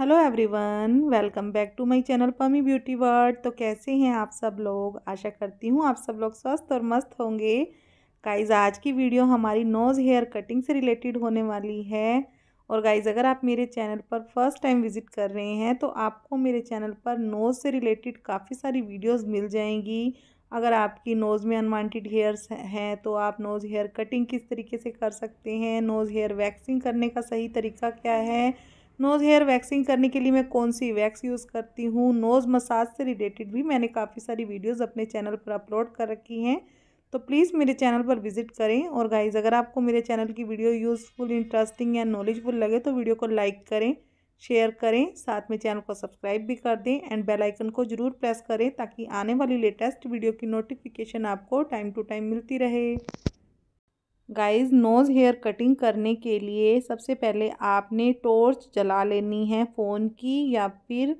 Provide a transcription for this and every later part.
Hello everyone welcome back to my channel Pami beauty world तो कैसे हैं आप सब लोग आशा करती हूँ आप सब लोग स्वस्थ और मस्त होंगे गाइज आज की वीडियो हमारी नोज़ हेयर कटिंग से रिलेटेड होने वाली है और गाइज अगर आप मेरे चैनल पर फर्स्ट टाइम विज़िट कर रहे हैं तो आपको मेरे चैनल पर नोज़ से रिलेटेड काफ़ी सारी वीडियोज़ मिल जाएंगी अगर आपकी नोज़ में अनवांटेड हेयर्स हैं तो आप नोज़ हेयर कटिंग किस तरीके से कर सकते हैं नोज़ हेयर वैक्सिंग करने का सही तरीका क्या है नोज़ हेयर वैक्सिंग करने के लिए मैं कौन सी वैक्स यूज़ करती हूँ नोज़ मसाज से रिलेटेड भी मैंने काफ़ी सारी वीडियोज़ अपने चैनल पर अपलोड कर रखी हैं तो प्लीज़ मेरे चैनल पर विजिट करें और गाइज अगर आपको मेरे चैनल की वीडियो यूज़फुल इंटरेस्टिंग या नॉलेजफुल लगे तो वीडियो को लाइक करें शेयर करें साथ में चैनल को सब्सक्राइब भी कर दें एंड बेल आइकन को ज़रूर प्रेस करें ताकि आने वाली लेटेस्ट वीडियो की नोटिफिकेशन आपको टाइम टू टाइम मिलती रहे गाइस नोज़ हेयर कटिंग करने के लिए सबसे पहले आपने टॉर्च जला लेनी है फ़ोन की या फिर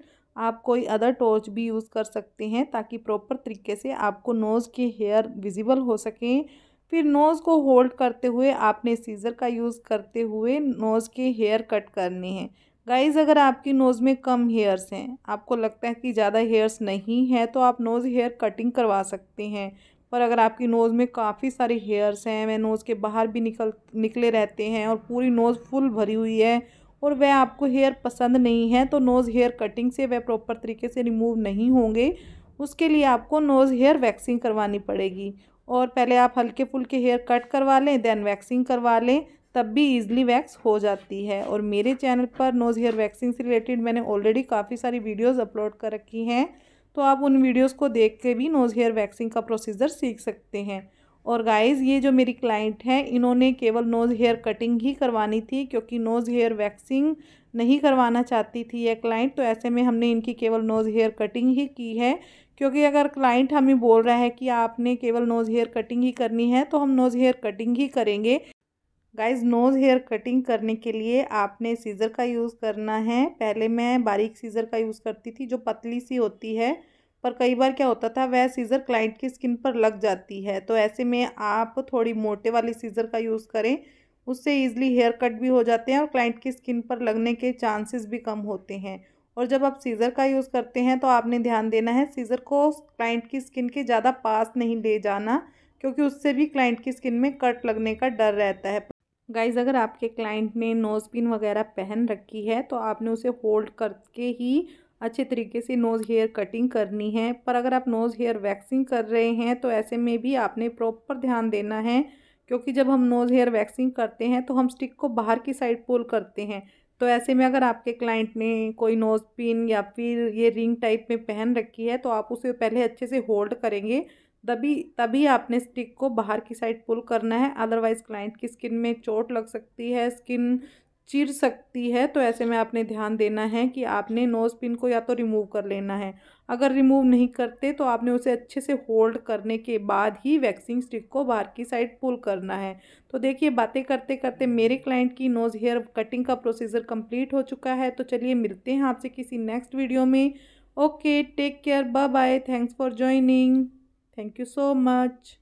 आप कोई अदर टॉर्च भी यूज़ कर सकते हैं ताकि प्रॉपर तरीके से आपको नोज़ के हेयर विजिबल हो सकें फिर नोज़ को होल्ड करते हुए आपने सीज़र का यूज़ करते हुए नोज़ के हेयर कट करने हैं गाइज़ अगर आपकी नोज़ में कम हेयर्स हैं आपको लगता है कि ज़्यादा हेयर्स नहीं है तो आप नोज़ हेयर कटिंग करवा सकते हैं और अगर आपकी नोज़ में काफ़ी सारे हेयर्स हैं वह नोज़ के बाहर भी निकल निकले रहते हैं और पूरी नोज़ फुल भरी हुई है और वह आपको हेयर पसंद नहीं है तो नोज़ हेयर कटिंग से वह प्रॉपर तरीके से रिमूव नहीं होंगे उसके लिए आपको नोज़ हेयर वैक्सिंग करवानी पड़ेगी और पहले आप हल्के फुल्के हेयर कट करवा लें देन वैक्सिंग करवा लें तब भी ईज़िली वैक्स हो जाती है और मेरे चैनल पर नोज़ हेयर वैक्सिंग से रिलेटेड मैंने ऑलरेडी काफ़ी सारी वीडियोज़ अपलोड कर रखी हैं तो आप उन वीडियोस को देख के भी नोज़ हेयर वैक्सिंग का प्रोसीजर सीख सकते हैं और गाइस ये जो मेरी क्लाइंट हैं इन्होंने केवल नोज़ हेयर कटिंग ही करवानी थी क्योंकि नोज़ हेयर वैक्सिंग नहीं करवाना चाहती थी यह क्लाइंट तो ऐसे में हमने इनकी केवल नोज़ हेयर कटिंग ही की है क्योंकि अगर क्लाइंट हमें बोल रहा है कि आपने केवल नोज़ हेयर कटिंग ही करनी है तो हम नोज़ हेयर कटिंग ही करेंगे गाइस नोज़ हेयर कटिंग करने के लिए आपने सीज़र का यूज़ करना है पहले मैं बारीक सीज़र का यूज़ करती थी जो पतली सी होती है पर कई बार क्या होता था वह सीज़र क्लाइंट की स्किन पर लग जाती है तो ऐसे में आप थोड़ी मोटे वाली सीज़र का यूज़ करें उससे ईजिली हेयर कट भी हो जाते हैं और क्लाइंट की स्किन पर लगने के चांसेस भी कम होते हैं और जब आप सीज़र का यूज़ करते हैं तो आपने ध्यान देना है सीज़र को क्लाइंट की स्किन के ज़्यादा पास नहीं ले जाना क्योंकि उससे भी क्लाइंट की स्किन में कट लगने का डर रहता है गाइज़ अगर आपके क्लाइंट ने नोज़ पिन वगैरह पहन रखी है तो आपने उसे होल्ड करके ही अच्छे तरीके से नोज़ हेयर कटिंग करनी है पर अगर आप नोज़ हेयर वैक्सिंग कर रहे हैं तो ऐसे में भी आपने प्रॉपर ध्यान देना है क्योंकि जब हम नोज़ हेयर वैक्सिंग करते हैं तो हम स्टिक को बाहर की साइड पुल करते हैं तो ऐसे में अगर आपके क्लाइंट ने कोई नोज़ पिन या फिर ये रिंग टाइप में पहन रखी है तो आप उसे पहले अच्छे से होल्ड करेंगे तभी तभी आपने स्टिक को बाहर की साइड पुल करना है अदरवाइज़ क्लाइंट की स्किन में चोट लग सकती है स्किन चिर सकती है तो ऐसे में आपने ध्यान देना है कि आपने नोज़ पिन को या तो रिमूव कर लेना है अगर रिमूव नहीं करते तो आपने उसे अच्छे से होल्ड करने के बाद ही वैक्सिंग स्टिक को बाहर की साइड पुल करना है तो देखिए बातें करते करते मेरे क्लाइंट की नोज़ हेयर कटिंग का प्रोसीजर कंप्लीट हो चुका है तो चलिए मिलते हैं आपसे किसी नेक्स्ट वीडियो में okay take care bye bye thanks for joining Thank you so much.